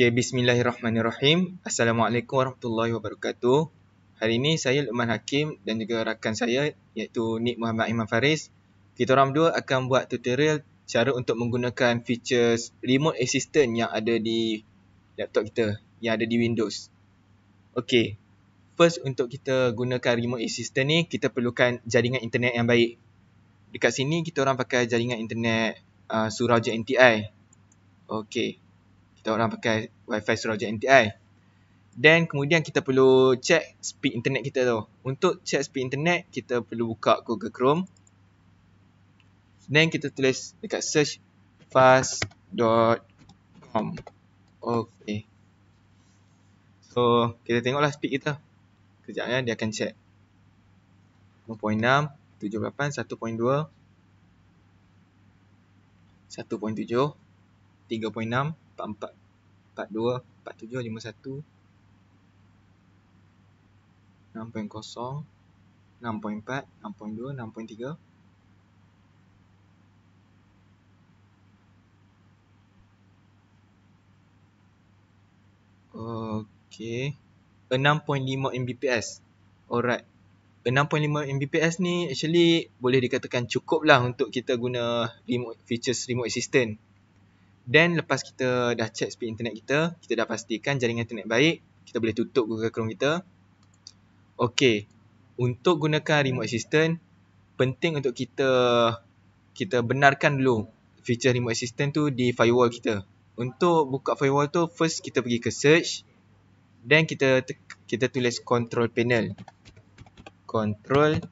Okey, bismillahirrahmanirrahim. Assalamualaikum warahmatullahi wabarakatuh. Hari ini saya Luqman Hakim dan juga rakan saya iaitu Nik Muhammad Iman Faris. Kita orang dua akan buat tutorial cara untuk menggunakan features remote assistant yang ada di laptop kita, yang ada di Windows. Okay, First untuk kita gunakan remote assistant ni, kita perlukan jaringan internet yang baik. Dekat sini kita orang pakai jaringan internet uh, Suraja NTI. Okay kita orang pakai wifi surau je NTI Then kemudian kita perlu check speed internet kita tu Untuk check speed internet kita perlu buka Google Chrome Then kita tulis dekat search fast.com Okay So kita tengoklah speed kita Sekejap ya eh, dia akan check 5.6, 78, 1.2 1.7, 3.6 Okay. 6.5 Mbps. Alright. 6.5 Mbps ni actually boleh dikatakan cukup lah untuk kita guna remote, features remote assistant. Then lepas kita dah check speed internet kita, kita dah pastikan jaringan internet baik, kita boleh tutup Google Chrome kita. Okey, untuk gunakan remote assistant, penting untuk kita kita benarkan dulu feature remote assistant tu di firewall kita. Untuk buka firewall tu, first kita pergi ke search, then kita kita tulis control panel. Control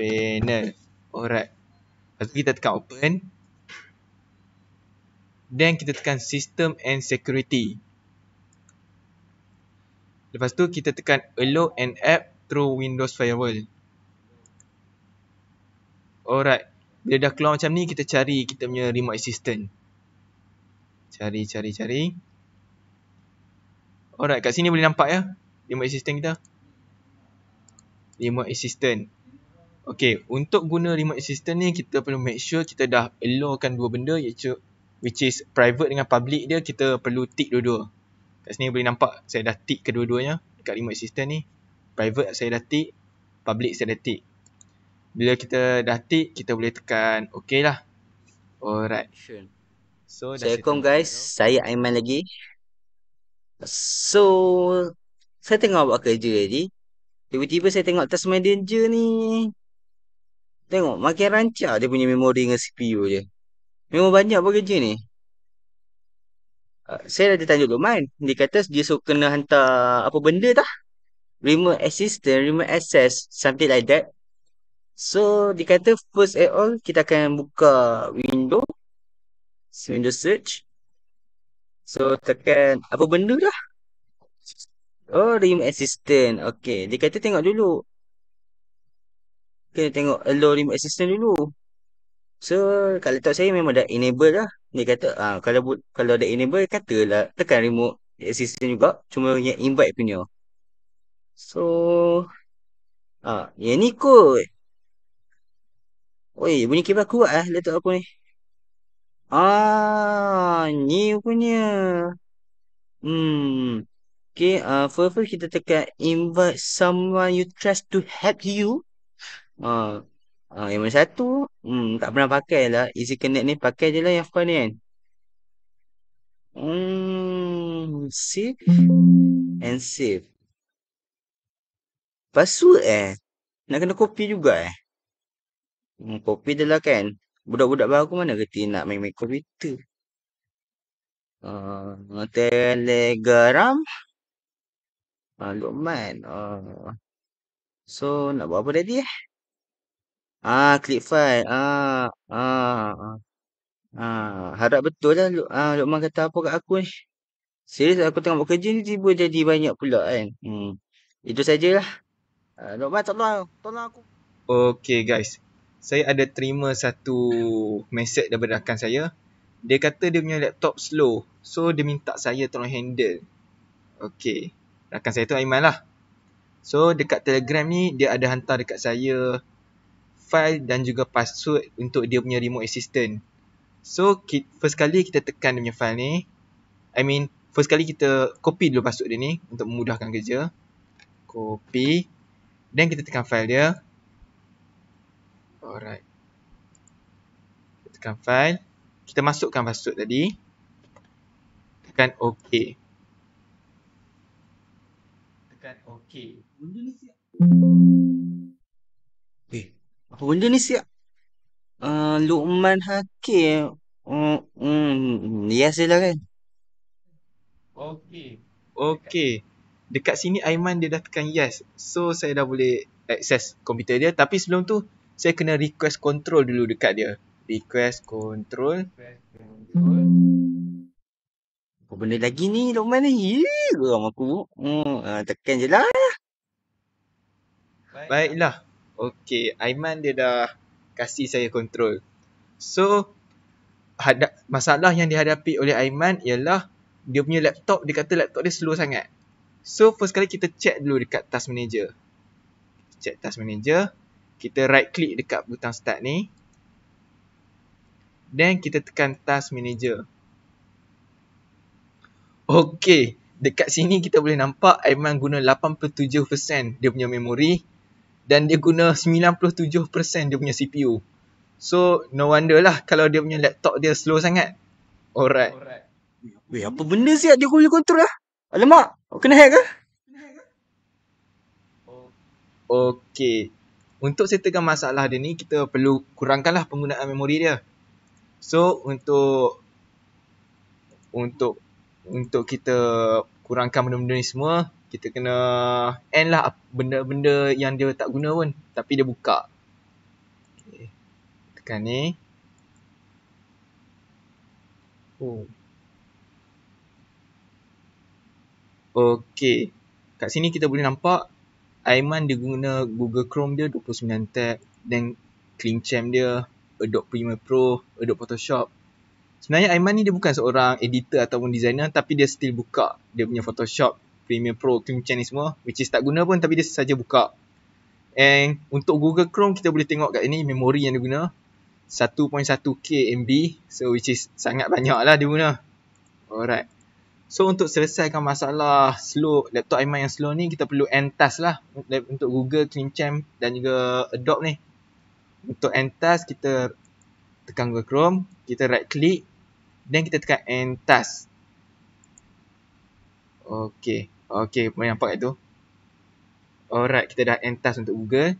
panel. Alright. Lepas kita tekan open. Then kita tekan system and security. Lepas tu kita tekan allow an app through Windows Firewall. Alright. Bila dah keluar macam ni kita cari kita punya remote assistant. Cari, cari, cari. Alright kat sini boleh nampak ya. Remote assistant kita. Remote assistant. Okay untuk guna remote assistant ni kita perlu make sure kita dah allowkan dua benda iaitu which is private dengan public dia kita perlu tick dua-dua. Kat sini boleh nampak saya dah tick kedua-duanya dekat remote assistant ni. Private saya dah tick, public saya dah tick. Bila kita dah tick, kita boleh tekan OK lah. Alright. So, Assalamualaikum guys. Hello. Saya Aiman lagi. So, saya tengok buat kerja tadi. Tiba-tiba saya tengok task manager ni. Tengok, makin rancak dia punya memori dengan CPU je. Memang banyak pun kerja ni. Uh, saya dah tanya Luqman. Dia kata dia suruh kena hantar apa benda tah. Remote assistant, remote access, something like that. So, dia kata first at all, kita akan buka window. So, window search. So, tekan apa benda dah. Oh, remote assistant. Okay. Dia kata tengok dulu. Kena tengok allow remote assistant dulu. So kalau tak saya memang dah enable lah. Dia kata ah uh, kalau kalau dah enable katalah tekan remote assistant juga cuma yang invite punya. So ah uh, yang ni kot. Oi, bunyi kibar kuat ah laptop aku ni. Ah, ni punya. Hmm. Okay, uh, first, first kita tekan invite someone you trust to help you. Ah, uh, uh, yang mana satu? Hmm, tak pernah pakai lah. Easy Connect ni pakai je lah yang kau ni kan. Hmm, save and save. Password eh. Nak kena copy juga eh. Hmm, copy je lah kan. Budak-budak baru mana kerti nak main-main komputer. Uh, Telegram. Maklumat. Uh, so, nak buat apa tadi eh? Ah, klik file. Ah, ah, ah, ah. Harap betul lah. Ah, Lokman kata apa kat aku ni. Serius aku tengah buat kerja ni tiba jadi banyak pula kan. Hmm. Itu sajalah. Ah, Lokman tolong. Tolong aku. Okay guys. Saya ada terima satu mesej daripada rakan saya. Dia kata dia punya laptop slow. So dia minta saya tolong handle. Okay. Rakan saya tu Aiman lah. So dekat telegram ni dia ada hantar dekat saya file dan juga password untuk dia punya remote assistant. So, first kali kita tekan dia punya file ni. I mean, first kali kita copy dulu password dia ni untuk memudahkan kerja. Copy. Then kita tekan file dia. Alright. Kita tekan file. Kita masukkan password tadi. Tekan OK. Tekan OK. Benda ni Benda ni siap. Uh, ah, Luqman Hakim. Uh, oh, mm, ya silakan. kan. Okay. Okay. Dekat sini Aiman dia dah tekan yes. So saya dah boleh access komputer dia. Tapi sebelum tu saya kena request control dulu dekat dia. Request control. Apa benda lagi ni Luqman ni? Ye, geram aku. uh, tekan je lah. Baiklah. Baiklah. Okay, Aiman dia dah kasih saya kontrol. So, hadap, masalah yang dihadapi oleh Aiman ialah dia punya laptop, dia kata laptop dia slow sangat. So, first kali kita check dulu dekat task manager. Check task manager. Kita right click dekat butang start ni. Then, kita tekan task manager. Okay, dekat sini kita boleh nampak Aiman guna 87% dia punya memori dan dia guna 97% dia punya CPU. So no wonder lah kalau dia punya laptop dia slow sangat. Alright. Alright. Weh apa benda siap dia punya kontrol lah. Alamak, kau kena hack ke? Okay. Untuk settlekan masalah dia ni, kita perlu kurangkanlah penggunaan memori dia. So, untuk untuk untuk kita kurangkan benda-benda ni semua, kita kena end lah benda-benda yang dia tak guna pun tapi dia buka okay. tekan ni oh okey kat sini kita boleh nampak Aiman dia guna Google Chrome dia 29 tab dan Clean Champ dia Adobe Premiere Pro, Adobe Photoshop. Sebenarnya Aiman ni dia bukan seorang editor ataupun designer tapi dia still buka dia punya Photoshop Premiere Pro, Kimchan ni semua which is tak guna pun tapi dia saja buka. And untuk Google Chrome kita boleh tengok kat ini memori yang dia guna 1.1K MB so which is sangat banyak lah dia guna. Alright. So untuk selesaikan masalah slow laptop Aiman yang slow ni kita perlu end task lah untuk Google, Kimchan dan juga Adobe ni. Untuk end task kita tekan Google Chrome, kita right click dan kita tekan end task. Okay. Okay, boleh nampak kat tu. Alright, kita dah end task untuk Google.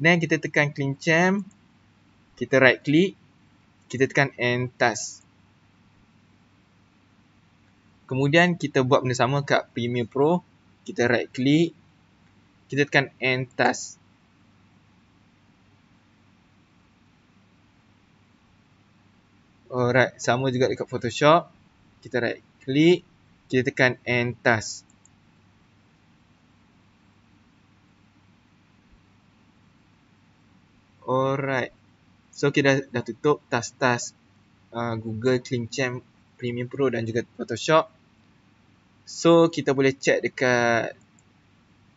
Then kita tekan clean champ. Kita right click. Kita tekan end task. Kemudian kita buat benda sama kat Premiere Pro. Kita right click. Kita tekan end task. Alright, sama juga dekat Photoshop. Kita right click. Kita tekan end task. Alright. So kita dah, dah tutup task-task uh, Google Clipchamp Premium Pro dan juga Photoshop. So kita boleh check dekat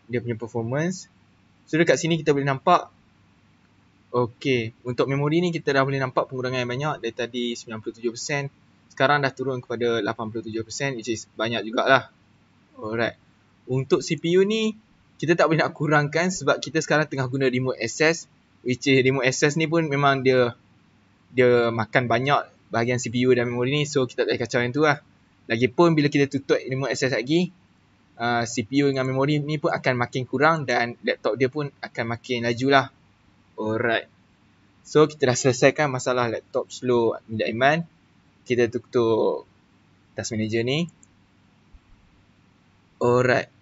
dia punya performance. So dekat sini kita boleh nampak Okay, untuk memori ni kita dah boleh nampak pengurangan yang banyak dari tadi 97%, sekarang dah turun kepada 87% which is banyak jugalah. Alright. Untuk CPU ni kita tak boleh nak kurangkan sebab kita sekarang tengah guna remote access which is remote access ni pun memang dia dia makan banyak bahagian CPU dan memori ni so kita tak boleh kacau yang tu lah lagipun bila kita tutup remote access lagi uh, CPU dengan memori ni pun akan makin kurang dan laptop dia pun akan makin laju lah alright so kita dah selesaikan masalah laptop slow tidak iman kita tutup task manager ni alright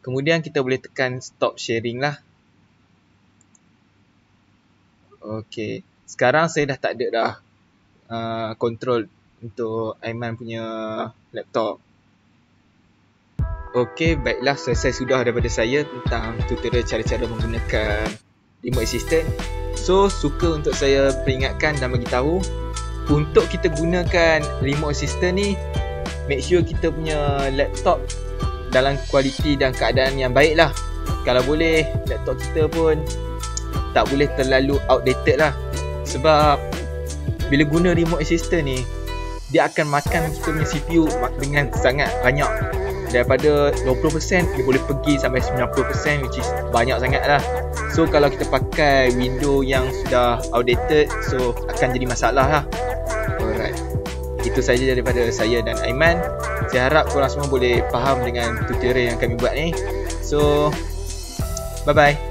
kemudian kita boleh tekan stop sharing lah Okay. Sekarang saya dah tak ada dah kontrol uh, untuk Aiman punya laptop. Okay, baiklah selesai sudah daripada saya tentang tutorial cara-cara menggunakan remote assistant. So, suka untuk saya peringatkan dan bagi tahu untuk kita gunakan remote assistant ni make sure kita punya laptop dalam kualiti dan keadaan yang baiklah. Kalau boleh laptop kita pun tak boleh terlalu outdated lah sebab bila guna remote assistant ni dia akan makan kita punya CPU dengan sangat banyak daripada 20% dia boleh pergi sampai 90% which is banyak sangat lah so kalau kita pakai window yang sudah outdated so akan jadi masalah lah alright itu saja daripada saya dan Aiman saya harap korang semua boleh faham dengan tutorial yang kami buat ni so bye bye